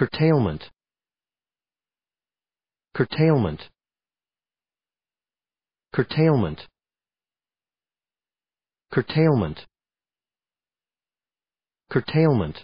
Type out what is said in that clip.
curtailment curtailment curtailment curtailment curtailment